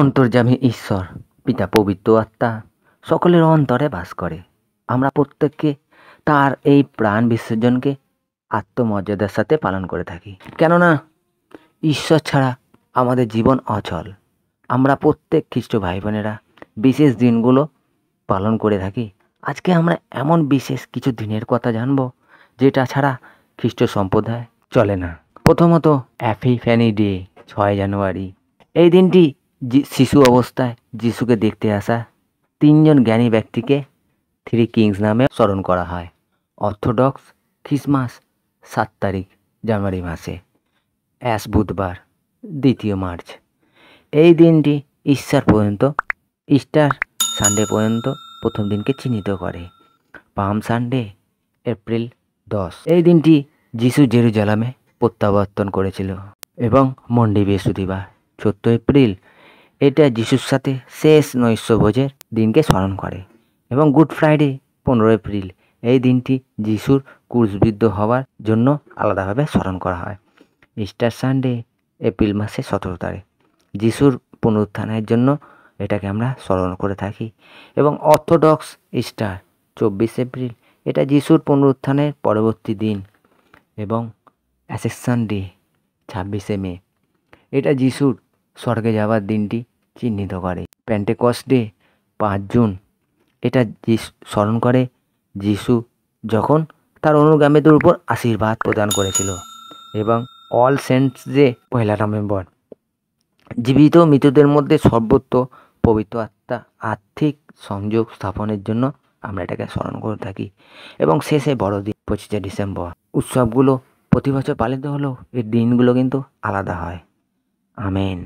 অন্তর্যামী ঈশ্বর পিতা পবিত্র আত্মা সকলের অন্তরে বাস করে আমরা প্রত্যেককে তার এই প্রাণ বিসর্জনকে আত্মমর্যাদার সাথে পালন করে থাকি কেননা ঈশ্বর ছাড়া আমাদের জীবন অচল আমরা প্রত্যেক খ্রিস্ট ভাই বোনেরা বিশেষ দিনগুলো পালন করে থাকি আজকে আমরা এমন বিশেষ কিছু দিনের কথা জানব যেটা ছাড়া খ্রিস্ট সম্প্রদায় চলে না প্রথমত অ্যাফি ফ্যানি ডে ছয় জানুয়ারি এই দিনটি শিশু অবস্থায় যিশুকে দেখতে আসা তিনজন জ্ঞানী ব্যক্তিকে থ্রি কিংস নামে স্মরণ করা হয় অর্থোডক্স খ্রিসমাস সাত তারিখ জানুয়ারি মাসে অ্যাশ বুধবার দ্বিতীয় মার্চ এই দিনটি ঈশ্বর পর্যন্ত ইস্টার সানডে পর্যন্ত প্রথম দিনকে চিহ্নিত করে পাম সানডে এপ্রিল দশ এই দিনটি যিশু জেরুজালামে প্রত্যাবর্তন করেছিল এবং মন্ডি বৃহস্পতিবার চোদ্দ এপ্রিল এটা যিশুর সাথে শেষ নৈশ্য ভোজের দিনকে স্মরণ করে এবং গুড ফ্রাইডে পনেরো এপ্রিল এই দিনটি যিশুর কুশবিদ্ধ হওয়ার জন্য আলাদাভাবে স্মরণ করা হয় ইস্টার সানডে এপ্রিল মাসে সতেরো তারিখ যিশুর পুনরুত্থানের জন্য এটাকে আমরা স্মরণ করে থাকি এবং অর্থোডক্স ইস্টার চব্বিশ এপ্রিল এটা যিশুর পুনরুত্থানের পরবর্তী দিন এবং অ্যাসেকশন ডে ছাব্বিশে মে এটা যিশুর স্বর্গে যাওয়ার দিনটি চিহ্নিত করে প্যান্টেকস ডে পাঁচ জুন এটা স্মরণ করে যিশু যখন তার অনুগামীদের উপর আশীর্বাদ প্রদান করেছিল এবং অল সেন্টস ডে পয়লা নভেম্বর জীবিত মৃতদের মধ্যে সর্বত্র পবিত্র আত্মা আর্থিক সংযোগ স্থাপনের জন্য আমরা এটাকে স্মরণ করে থাকি এবং শেষে বড়দিন পঁচিশে ডিসেম্বর উৎসবগুলো প্রতি বছর পালিত হলেও এর দিনগুলো কিন্তু আলাদা হয় আমেন